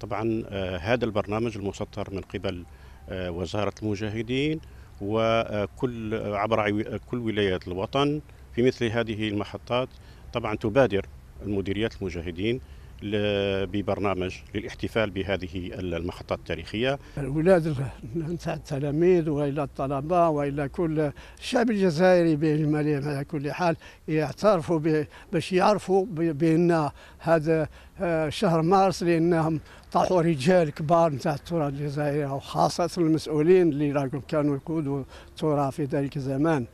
طبعا آه، هذا البرنامج المسطر من قبل آه، وزارة المجاهدين وكل آه، عبر كل ولايات الوطن في مثل هذه المحطات طبعا تبادر المديريات المجاهدين ببرنامج للاحتفال بهذه المحطات التاريخية الأولاد نتاع التلاميذ وإلى الطلبة وإلى كل الشعب الجزائري بإجماله على كل حال يعترفوا باش يعرفوا بأن هذا آه، شهر مارس لأنهم طاحوا رجال كبار نتاع التراث الجزائري وخاصة المسؤولين اللي راكم كانوا يقودوا التراث في ذلك الزمان